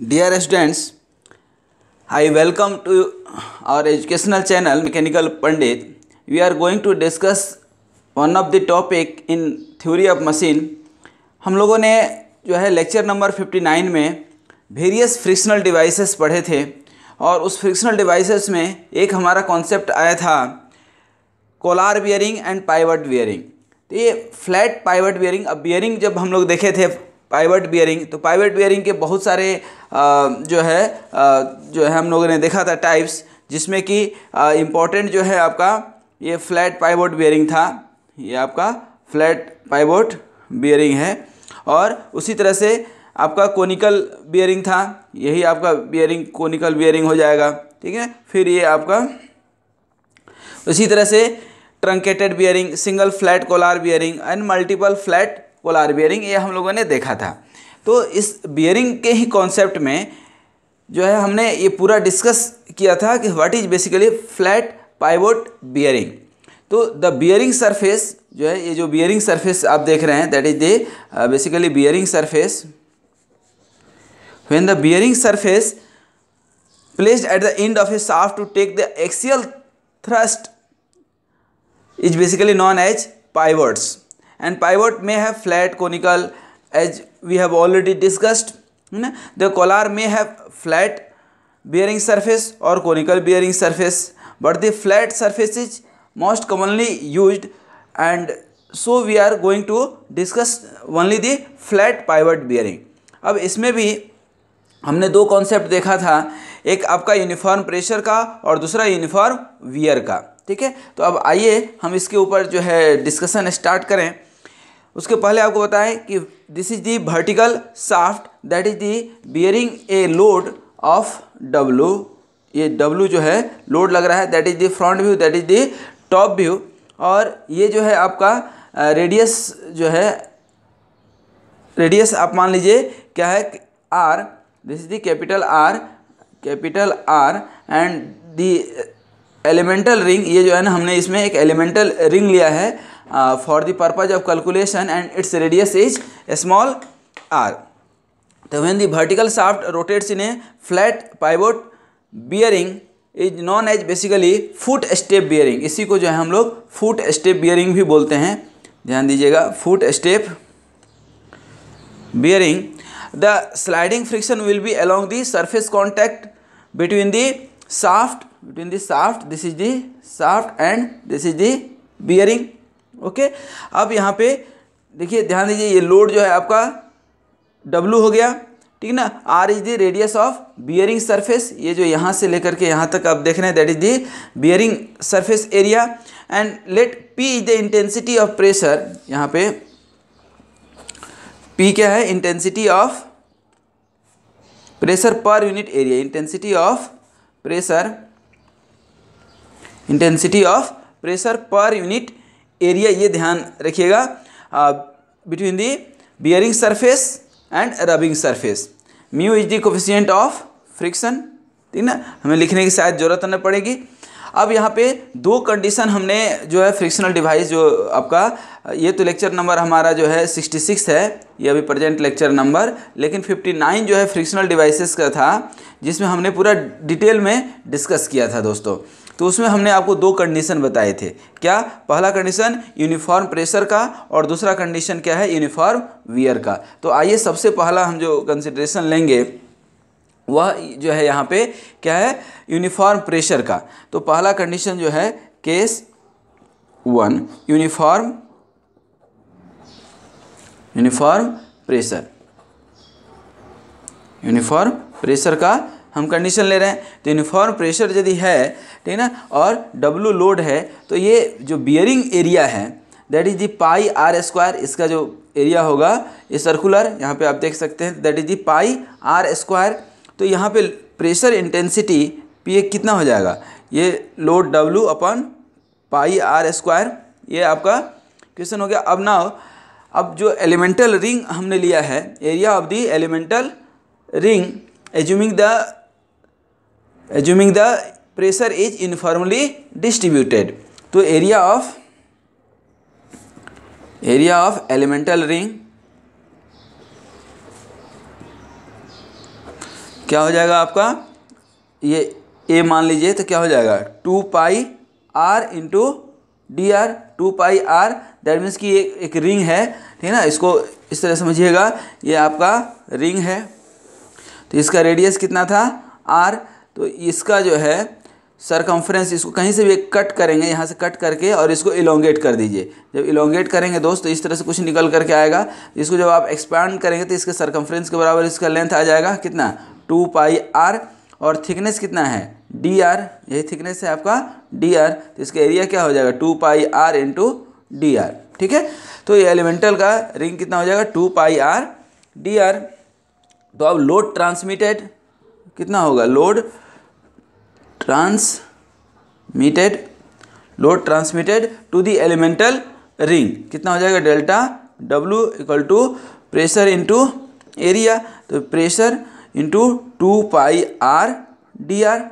Dear students I welcome to our educational channel mechanical Pandit we are going to discuss one of the topic in theory of machine हम लोगों ने जो है lecture number fifty nine में various frictional devices पढ़े थे और उस फ्रिक्शनल डिवाइसेस में एक हमारा कॉन्सेप्ट आया था collar bearing and pivot bearing तो ये फ्लैट पाइवट बियरिंग अब बियरिंग जब हम लोग देखे थे पाइवट बियरिंग तो पाइवट बियरिंग के बहुत सारे जो है जो है हम लोगों ने देखा था टाइप्स जिसमें कि इम्पोर्टेंट जो है आपका ये फ्लैट पाइवोट बियरिंग था ये आपका फ्लैट पाइवोट बियरिंग है और उसी तरह से आपका कोनिकल बियरिंग था यही आपका बियरिंग कोनिकल बियरिंग हो जाएगा ठीक है फिर ये आपका उसी तरह से truncated bearing single flat collar bearing and multiple flat collar bearing ये हम लोगों ने देखा था तो इस बियरिंग के ही कॉन्सेप्ट में जो है हमने ये पूरा डिस्कस किया था कि what is basically flat pivot bearing तो द बियरिंग सरफेस जो है ये जो बियरिंग सरफेस आप देख रहे हैं that is the basically bearing surface when the bearing surface placed at the end of a shaft to take the axial thrust is basically known as pivots and pivot may have flat conical as we have already discussed है ना the collar may have flat bearing surface और conical bearing surface but the flat surface is most commonly use and so we are going to discuss only the flat pivot bearing अब इसमें भी हमने दो concept देखा था एक आपका यूनिफॉर्म प्रेशर का और दूसरा यूनिफॉर्म वियर का ठीक है तो अब आइए हम इसके ऊपर जो है डिस्कशन स्टार्ट करें उसके पहले आपको बताएं कि this is the vertical shaft that is the bearing a load of W ये डब्लू जो है लोड लग रहा है that is the front view that is the top view और ये जो है आपका रेडियस जो है रेडियस आप मान लीजिए क्या है R this is the capital R capital R and the elemental ring ये जो है ना हमने इसमें एक एलिमेंटल रिंग लिया है for the purpose of calculation and its radius is small r तो when the vertical shaft rotates in a flat pivot bearing is known as basically foot step bearing इसी को जो है हम लोग फुट स्टेप बियरिंग भी बोलते हैं ध्यान दीजिएगा foot step bearing the sliding friction will be along the surface contact between the shaft between the shaft this is the shaft and this is the bearing okay अब यहाँ पे देखिए ध्यान दीजिए ये लोड जो है आपका डब्लू हो गया ठीक ना R is the radius of bearing surface ये जो यहाँ से लेकर के यहाँ तक आप देख रहे हैं that is the bearing surface area and let P is the intensity of pressure यहाँ पे पी क्या है intensity of pressure per unit area intensity of pressure intensity of pressure per unit area ये ध्यान रखिएगा between the bearing surface and rubbing surface mu is the coefficient of friction ठीक ना हमें लिखने की शायद ज़रूरत न पड़ेगी अब यहाँ पे दो कंडीशन हमने जो है फ्रिक्शनल डिवाइस जो आपका ये तो लेक्चर नंबर हमारा जो है सिक्सटी सिक्स है ये अभी प्रेजेंट लेक्चर नंबर लेकिन फिफ्टी नाइन जो है फ्रिक्शनल डिवाइसेस का था जिसमें हमने पूरा डिटेल में डिस्कस किया था दोस्तों तो उसमें हमने आपको दो कंडीशन बताए थे क्या पहला कंडीशन यूनिफॉर्म प्रेशर का और दूसरा कंडीशन क्या है यूनिफॉर्म वियर का तो आइए सबसे पहला हम जो कंसिड्रेशन लेंगे वह जो है यहाँ पे क्या है यूनिफॉर्म प्रेशर का तो पहला कंडीशन जो है case one uniform uniform pressure uniform pressure का हम कंडीशन ले रहे हैं तो यूनिफॉर्म प्रेशर यदि है ठीक है ना और डब्लू लोड है तो ये जो बियरिंग एरिया है that is the pi R square इसका जो एरिया होगा ये सर्कुलर यहाँ पे आप देख सकते हैं that is the pi R square तो यहाँ पे प्रेशर इंटेंसिटी पी कितना हो जाएगा ये load W upon pi R square ये आपका क्वेश्चन हो गया अब ना अब जो एलिमेंटल रिंग हमने लिया है area of the elemental ring assuming the assuming the pressure is informally distributed तो area of area of elemental ring क्या हो जाएगा आपका ये ए मान लीजिए तो क्या हो जाएगा two pi R into D R two pi R that means की एक एक रिंग है ठीक है ना इसको इस तरह समझिएगा ये आपका रिंग है तो इसका रेडियस कितना था आर तो इसका जो है सरकमफ्रेंस इसको कहीं से भी कट करेंगे यहाँ से कट करके और इसको इलोंगेट कर दीजिए जब इलोंगेट करेंगे दोस्त तो इस तरह से कुछ निकल करके आएगा इसको जब आप एक्सपैंड करेंगे तो इसके सरकमफ्रेंस के बराबर इसका लेंथ आ जाएगा कितना टू पाई आर और थिकनेस कितना है डी आर यही थिकनेस है आपका डी आर तो इसका एरिया क्या हो जाएगा two pi R into D R ठीक है तो ये एलिमेंटल का रिंग कितना हो जाएगा two pi R D R तो अब लोड ट्रांसमिटेड कितना होगा load transmitted load transmitted to the elemental ring कितना हो जाएगा delta W equal to pressure into area तो pressure into two pi R D R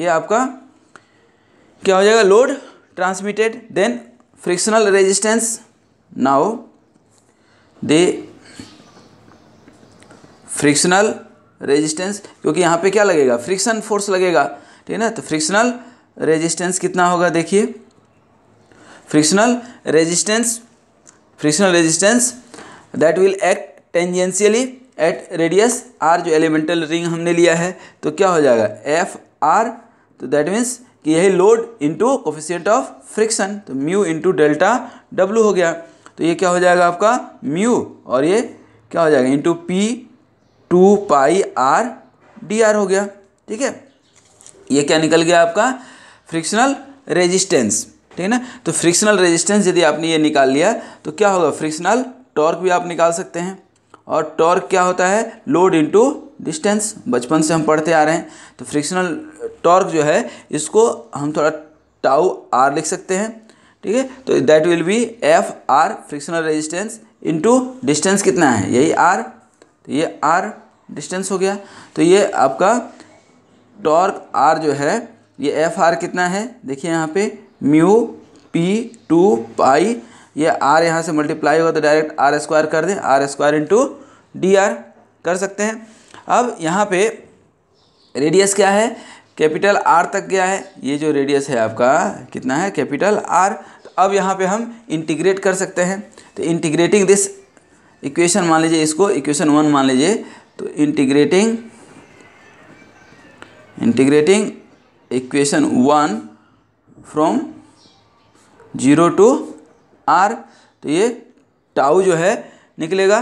ये आपका क्या हो जाएगा load transmitted then frictional resistance now the frictional resistance क्योंकि यहाँ पे क्या लगेगा फ्रिक्शन फोर्स लगेगा ठीक है ना तो फ्रिक्शनल रेजिस्टेंस कितना होगा देखिए frictional resistance frictional resistance that will act tangentially at radius R जो एलिमेंटल रिंग हमने लिया है तो क्या हो जाएगा एफ आर तो दैट मीन्स कि यही load into coefficient of friction तो म्यू इंटू डेल्टा डब्लू हो गया तो ये क्या हो जाएगा आपका म्यू और ये क्या हो जाएगा into P two pi R D R हो गया ठीक है ये क्या निकल गया आपका फ्रिक्शनल रेजिस्टेंस ठीक है ना तो फ्रिक्शनल रेजिस्टेंस यदि आपने ये निकाल लिया तो क्या होगा फ्रिक्शनल टॉर्क भी आप निकाल सकते हैं और टॉर्क क्या होता है लोड इनटू डिस्टेंस बचपन से हम पढ़ते आ रहे हैं तो फ्रिक्शनल टॉर्क जो है इसको हम थोड़ा टाउ आर लिख सकते हैं ठीक है तो that will be F R frictional resistance into distance कितना है यही आर तो ये आर डिस्टेंस हो गया तो ये आपका टॉर्क आर जो है ये एफ आर कितना है देखिए यहाँ पे म्यू पी टू पाई ये आर यहाँ से मल्टीप्लाई होगा तो डायरेक्ट आर स्क्वायर कर दें R square into D R कर सकते हैं अब यहाँ पे रेडियस क्या है कैपिटल आर तक गया है ये जो रेडियस है आपका कितना है कैपिटल आर तो अब यहाँ पे हम इंटीग्रेट कर सकते हैं तो इंटीग्रेटिंग दिस इक्वेशन मान लीजिए इसको इक्वेशन वन मान लीजिए तो integrating integrating equation one from zero to R तो ये टाउ जो है निकलेगा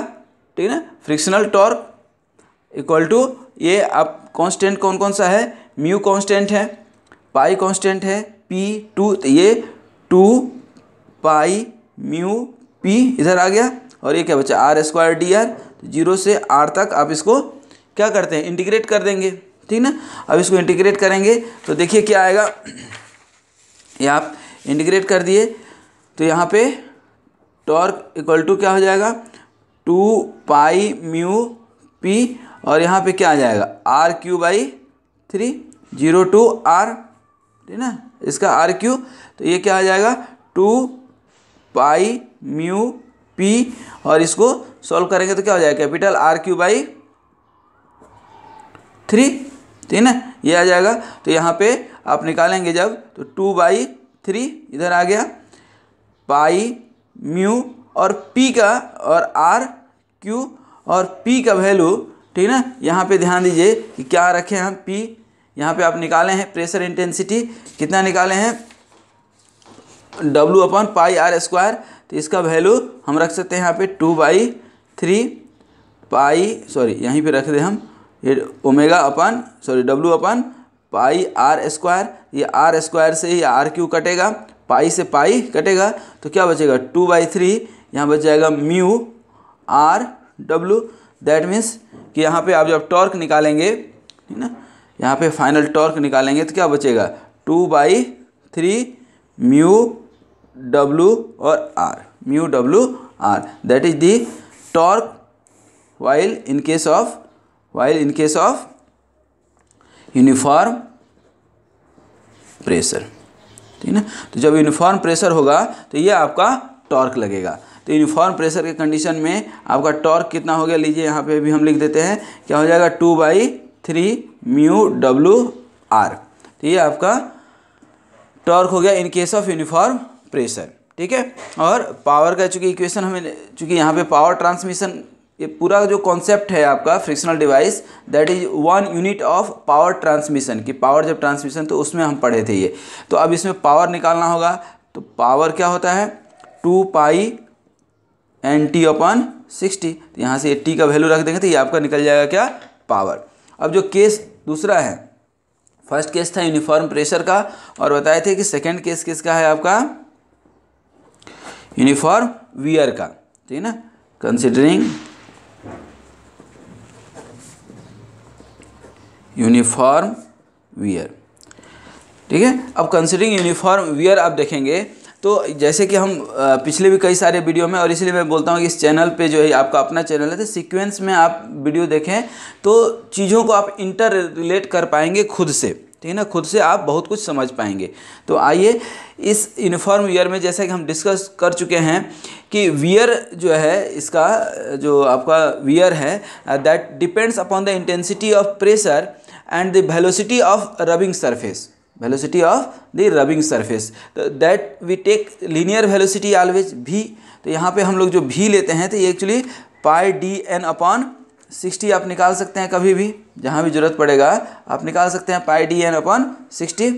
ठीक है ना फ्रिक्शनल टॉर्क इक्वल टू ये आप कांस्टेंट कौन कौन सा है म्यू कांस्टेंट है पाई कांस्टेंट है पी टू तो ये टू पाई म्यू पी इधर आ गया और ये क्या बचा R square D R zero से आर तक आप इसको क्या करते हैं इंटीग्रेट कर देंगे ठीक ना अब इसको इंटीग्रेट करेंगे तो देखिए क्या आएगा ये आप इंटीग्रेट कर दिए तो यहाँ पे टॉर्क इक्वल टू क्या हो जाएगा टू पाई म्यू पी और यहाँ पे क्या आ जाएगा R cube by three zero to R ठीक ना इसका आर क्यू तो ये क्या आ जाएगा टू पाई म्यू पी और इसको सॉल्व करेंगे तो क्या हो जाएगा capital R cube by three ठीक ना ये आ जाएगा तो यहाँ पे आप निकालेंगे जब तो टू बाई थ्री इधर आ गया पाई म्यू और पी का और आर क्यू और पी का वैल्यू ठीक है ना यहाँ पे ध्यान दीजिए कि क्या रखे हम पी यहाँ पे आप निकाले हैं प्रेशर इंटेंसिटी कितना निकाले हैं W upon pi R square तो इसका वैल्यू हम रख सकते हैं यहाँ पे two by three pi sorry यहीं पे रख दें हम ये omega upon sorry W upon pi R square ये आर स्क्वायर से ही आर क्यू कटेगा पाई से पाई कटेगा तो क्या बचेगा टू बाई थ्री यहाँ बच जाएगा mu R W that means कि यहाँ पे आप जब टॉर्क निकालेंगे है ना यहाँ पे फाइनल टॉर्क निकालेंगे तो क्या बचेगा two by three mu W or R, mu W R. That is the torque while in case of while in case of uniform pressure ठीक है ना तो जब यूनिफॉर्म प्रेशर होगा तो ये आपका टॉर्क लगेगा तो यूनिफॉर्म प्रेशर के कंडीशन में आपका टॉर्क कितना हो गया लीजिए यहाँ पे भी हम लिख देते हैं क्या हो जाएगा two by three mu W R तो ये आपका टॉर्क हो गया in case of uniform pressure ठीक है और पावर का चूँकि इक्वेशन हमें चूँकि यहाँ पे पावर ट्रांसमिशन ये पूरा जो कॉन्सेप्ट है आपका frictional device that is one unit of power transmission कि पावर जब ट्रांसमिशन तो उसमें हम पढ़े थे ये तो अब इसमें पावर निकालना होगा तो पावर क्या होता है two pi N T upon sixty यहाँ से ये टी का वैल्यू रख देंगे तो ये आपका निकल जाएगा क्या पावर अब जो केस दूसरा है फर्स्ट केस था यूनिफॉर्म प्रेशर का और बताए थे कि सेकेंड केस किसका है आपका यूनिफॉर्म वियर का ठीक है ना कंसिडरिंग यूनिफॉर्म वियर ठीक है अब कंसिडरिंग यूनिफॉर्म वियर आप देखेंगे तो जैसे कि हम पिछले भी कई सारे वीडियो में और इसलिए मैं बोलता हूँ कि इस चैनल पे जो है आपका अपना चैनल है तो सीक्वेंस में आप वीडियो देखें तो चीज़ों को आप इंटर रिलेट कर पाएंगे खुद से ठीक है ना खुद से आप बहुत कुछ समझ पाएंगे तो आइए इस यूनिफॉर्म वियर में जैसा कि हम डिस्कस कर चुके हैं कि वियर जो है इसका जो आपका वियर है that depends upon the intensity of pressure and the velocity of rubbing surface velocity of the rubbing surface तो that we take linear velocity always भी तो यहाँ पे हम लोग जो भी लेते हैं तो ये actually pi D N upon sixty आप निकाल सकते हैं कभी भी जहाँ भी ज़रूरत पड़ेगा आप निकाल सकते हैं pi D N upon sixty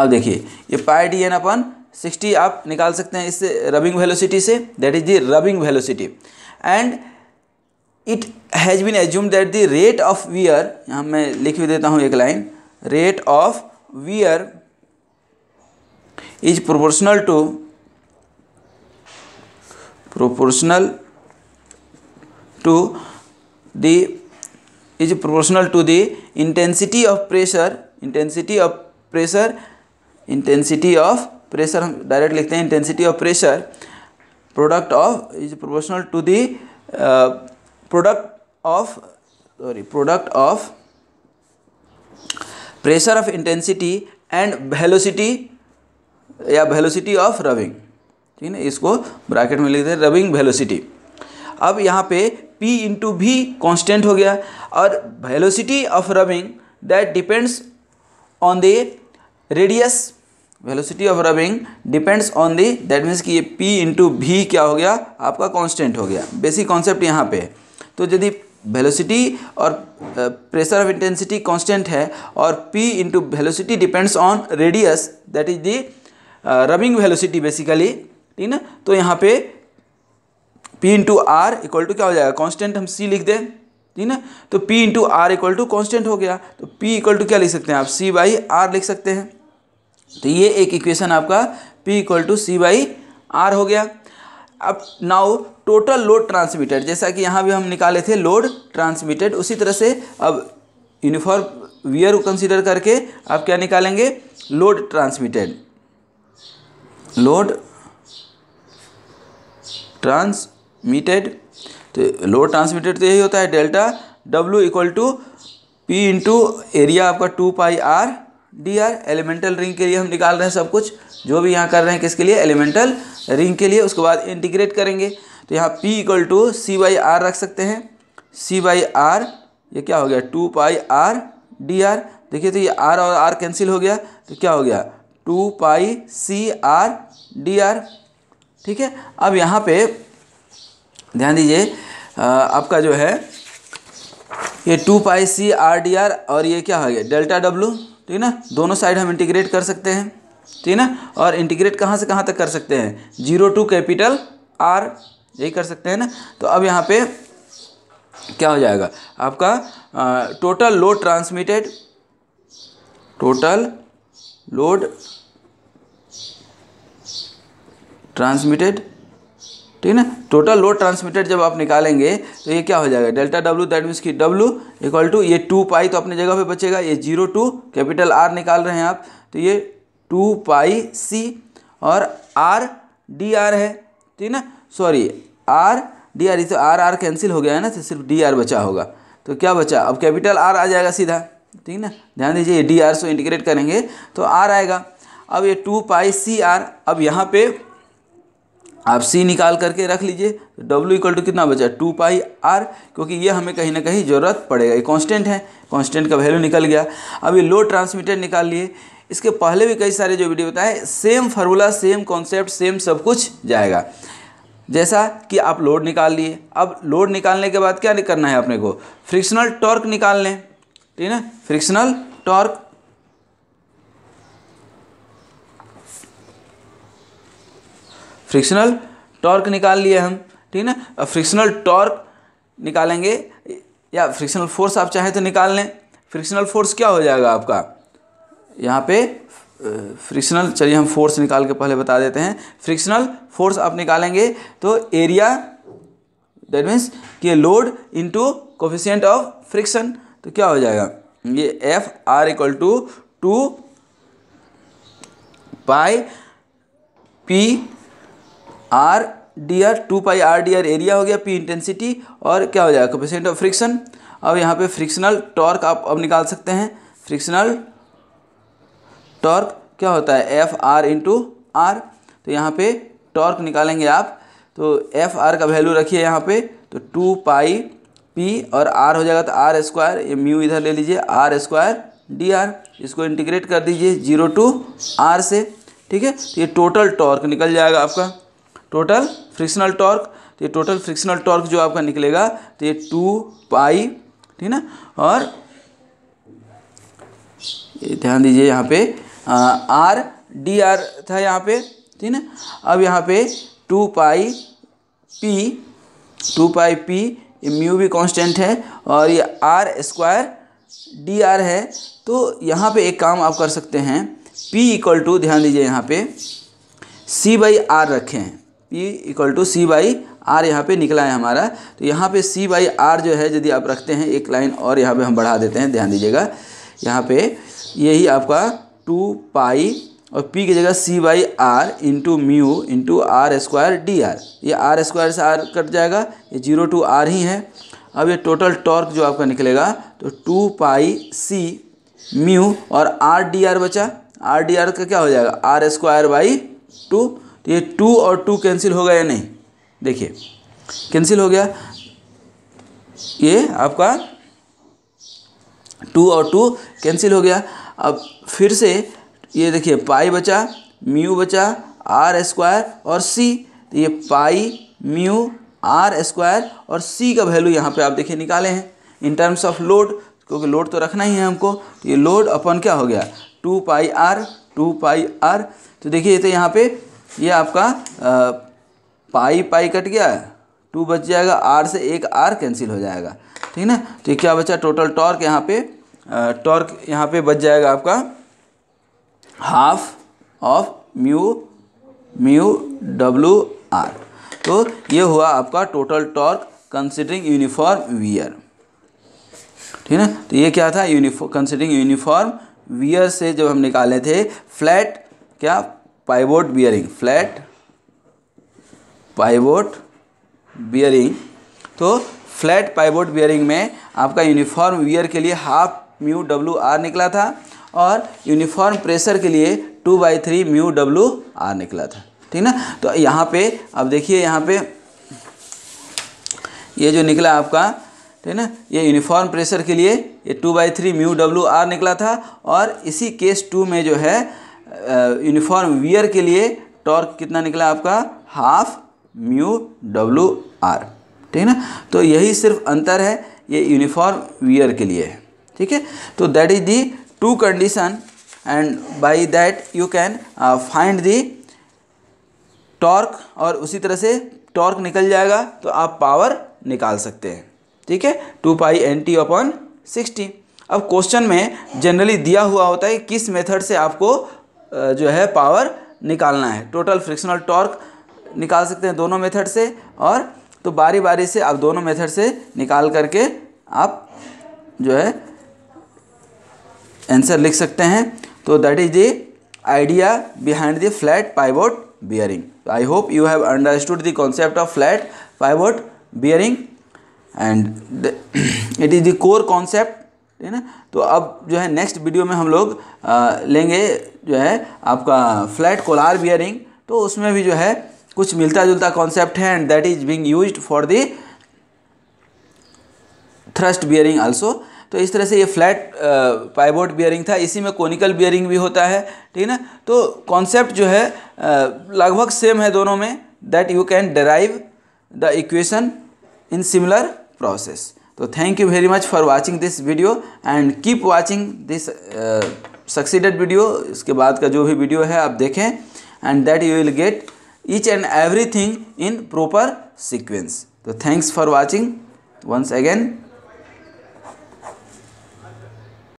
अब देखिए ये pi D N upon sixty आप निकाल सकते हैं इससे रबिंग वेलोसिटी से that is the rubbing velocity and it has been assume that the rate of wear यहाँ मैं लिख भी देता हूँ एक line rate of wear is proportional to proportional to the is proportional to the intensity of pressure intensity of pressure intensity of pressure हम likhte hain intensity of pressure product of is proportional to the uh, product of sorry product of pressure of intensity and velocity या velocity of rubbing ठीक है इसको bracket में लिख दें rubbing velocity अब यहाँ पे p इंटू भी कॉन्स्टेंट हो गया और velocity of rubbing that depends on the radius velocity of rubbing depends on the that means कि ये p इंटू भी क्या हो गया आपका कॉन्स्टेंट हो गया बेसिक कॉन्सेप्ट यहाँ पे तो यदि वेलोसिटी और प्रेशर ऑफ इंटेंसिटी कॉन्स्टेंट है और p into velocity depends on radius that is the rubbing velocity basically ठीक ना तो यहाँ पे P into R equal to क्या हो जाएगा कॉन्स्टेंट हम सी लिख दें ठीक ना तो P into R equal to constant हो गया तो पी इक्वल टू क्या लिख सकते हैं आप सी बाई आर लिख सकते हैं तो ये एक इक्वेशन आपका P equal to C by R हो गया अब नाउ टोटल लोड ट्रांसमिटेड जैसा कि यहाँ भी हम निकाले थे लोड ट्रांसमिटेड उसी तरह से अब यूनिफॉर्म वियर कंसिडर करके आप क्या निकालेंगे load transmitted load transmitted तो लोड ट्रांसमिटेड तो यही होता है delta W equal to P into area आपका two pi R D R elemental ring के लिए हम निकाल रहे हैं सब कुछ जो भी यहाँ कर रहे हैं किसके लिए एलिमेंटल रिंग के लिए उसके बाद इंटीग्रेट करेंगे तो यहाँ P equal to C by R रख सकते हैं सी बाई आर ये क्या हो गया two pi R D R देखिए तो ये आर और आर कैंसिल हो गया तो क्या हो गया two pi C R D R ठीक है अब यहाँ पे ध्यान दीजिए आपका जो है ये two pi C R D R और ये क्या हो गया डेल्टा डब्लू ठीक है ना दोनों साइड हम इंटीग्रेट कर सकते हैं ठीक है ना और इंटीग्रेट कहाँ से कहाँ तक कर सकते हैं जीरो टू कैपिटल आर यही कर सकते हैं ना तो अब यहाँ पे क्या हो जाएगा आपका total load transmitted total load transmitted ठीक है ना टोटल लोड ट्रांसमिटेड जब आप निकालेंगे तो ये क्या हो जाएगा डेल्टा डब्ल्यू दैट मीन्स की डब्ल्यू इक्वल टू ये टू पाई तो अपने जगह पे बचेगा ये जीरो टू कैपिटल आर निकाल रहे हैं आप तो ये टू पाई सी और आर डी आर है ठीक है ना सॉरी आर डी आर तो आर आर कैंसिल हो गया है ना तो सिर्फ डी आर बचा होगा तो क्या बचा अब कैपिटल आर आ जाएगा सीधा ठीक है ना ध्यान दीजिए ये डी आर सो इंटीग्रेट करेंगे तो आर आएगा अब ये टू पाई सी आर अब यहाँ पे आप सी निकाल करके रख लीजिए डब्ल्यू इक्वल टू कितना बचा टू पाई आर क्योंकि ये हमें कहीं ना कहीं ज़रूरत पड़ेगा ये कांस्टेंट है कांस्टेंट का वैल्यू निकल गया अब ये लो ट्रांसमीटर निकाल लिए इसके पहले भी कई सारे जो वीडियो बताए same formula same concept same सब कुछ जाएगा जैसा कि आप लोड निकाल लिए अब लोड निकालने के बाद क्या करना है अपने को फ्रिक्शनल टॉर्क निकाल लें ठीक है फ्रिक्शनल टॉर्क फ्रिक्शनल टॉर्क निकाल लिए हम ठीक है ना फ्रिक्शनल टॉर्क निकालेंगे या फ्रिक्शनल फोर्स आप चाहें तो निकाल लें फ्रिक्शनल फोर्स क्या हो जाएगा आपका यहाँ पे फ्रिक्शनल चलिए हम फोर्स निकाल के पहले बता देते हैं फ्रिक्शनल फोर्स आप निकालेंगे तो एरिया दैट मीन्स कि load into coefficient of friction तो क्या हो जाएगा ये F R equal to two pi P R D R two pi R D R area हो गया पी इंटेंसिटी और क्या हो जाएगा कोपेसेंट ऑफ फ्रिक्शन अब यहाँ पे फ्रिक्शनल टॉर्क आप अब निकाल सकते हैं फ्रिक्शनल टॉर्क क्या होता है एफ आर इंटू आर तो यहाँ पे टॉर्क निकालेंगे आप तो एफ आर का वैल्यू रखिए यहाँ पे तो टू पाई पी और आर हो जाएगा तो आर स्क्वायर ये म्यू इधर ले लीजिए आर स्क्वायर डी आर इसको इंटीग्रेट कर दीजिए जीरो टू आर से ठीक है तो ये टोटल टॉर्क निकल जाएगा आपका टोटल फ्रिक्शनल टॉर्क तो ये टोटल फ्रिक्शनल टॉर्क जो आपका निकलेगा तो ये टू पाई ठीक ना और ये ध्यान दीजिए यहाँ पे आर डी आर था यहाँ पे ठीक ना अब यहाँ पे two pi P two pi P mu भी कांस्टेंट है और ये आर स्क्वायर डी आर है तो यहाँ पे एक काम आप कर सकते हैं पी इक्वल टू ध्यान दीजिए यहाँ पे सी बाई आर रखें P equal to C by R यहाँ पे निकला है हमारा तो यहाँ पे सी बाई आर जो है यदि आप रखते हैं एक लाइन और यहाँ पे हम बढ़ा देते हैं ध्यान दीजिएगा यहाँ पे यही आपका टू पाई और पी की जगह C by R into mu into R square D R ये आर स्क्वायर से आर कट जाएगा ये जीरो टू आर ही है अब ये टोटल टॉर्क जो आपका निकलेगा तो टू पाई सी म्यू और आर डी आर बचा आर डी आर का क्या हो जाएगा आर स्क्वायर बाई टू तो ये टू और टू कैंसिल होगा या नहीं देखिए कैंसिल हो गया ये आपका टू और टू कैंसिल हो गया अब फिर से ये देखिए पाई बचा म्यू बचा आर स्क्वायर और सी तो ये पाई म्यू आर स्क्वायर और सी का वैल्यू यहाँ पे आप देखिए निकाले हैं इन टर्म्स ऑफ लोड क्योंकि लोड तो रखना ही है हमको तो ये लोड अपन क्या हो गया two pi R two pi R तो देखिए ये तो यहाँ पे ये आपका आ, पाई पाई कट गया टू बच जाएगा आर से एक आर कैंसिल हो जाएगा ठीक ना तो ये क्या बचा टोटल टॉर्क यहाँ पे टॉर्क यहाँ पे बच जाएगा आपका half of mu mu W R तो ये हुआ आपका total torque considering uniform wear ठीक है तो ये क्या था यूनिफॉर्म कंसिडरिंग यूनिफॉर्म वियर से जब हम निकाले थे फ्लैट क्या pivot bearing flat pivot bearing तो फ्लैट पाइवोट बियरिंग में आपका यूनिफॉर्म वियर के लिए हाफ म्यू डब्ल्यू आर निकला था और यूनिफॉर्म प्रेशर के लिए two by three mu W R निकला था ठीक ना तो यहाँ पे अब देखिए यहाँ पे ये जो निकला आपका ठीक ना ये यूनिफॉर्म प्रेशर के लिए ये two by three mu W R निकला था और इसी केस टू में जो है यूनिफॉर्म वियर के लिए टॉर्क कितना निकला आपका हाफ म्यू डब्लू आर ठीक है ना तो यही सिर्फ अंतर है ये यूनिफॉर्म वियर के लिए है ठीक है तो that is the two condition and by that you can find the torque और उसी तरह से टॉर्क निकल जाएगा तो आप पावर निकाल सकते हैं ठीक है two pi N T upon sixty अब क्वेश्चन में जनरली दिया हुआ होता है कि किस मेथड से आपको जो है पावर निकालना है टोटल फ्रिक्शनल टॉर्क निकाल सकते हैं दोनों मेथड से और तो बारी बारी से आप दोनों मेथड से निकाल करके आप जो है आंसर लिख सकते हैं तो that is the idea behind the flat pivot bearing I hope you have understood the concept of flat pivot bearing and it is the core concept ठीक है ना तो अब जो है नेक्स्ट वीडियो में हम लोग आ, लेंगे जो है आपका फ्लैट कोलार बियरिंग तो उसमें भी जो है कुछ मिलता जुलता कॉन्सेप्ट है and that is being use for the thrust bearing also तो इस तरह से ये फ्लैट पाइबोट बियरिंग था इसी में कोनिकल बियरिंग भी होता है ठीक है ना तो कॉन्सेप्ट जो है लगभग सेम है दोनों में that you can derive the equation in similar process तो thank you very much for watching this video and keep watching this succeeded video इसके बाद का जो भी वीडियो है आप देखें and that you will get each and every thing in proper sequence तो thanks for watching once again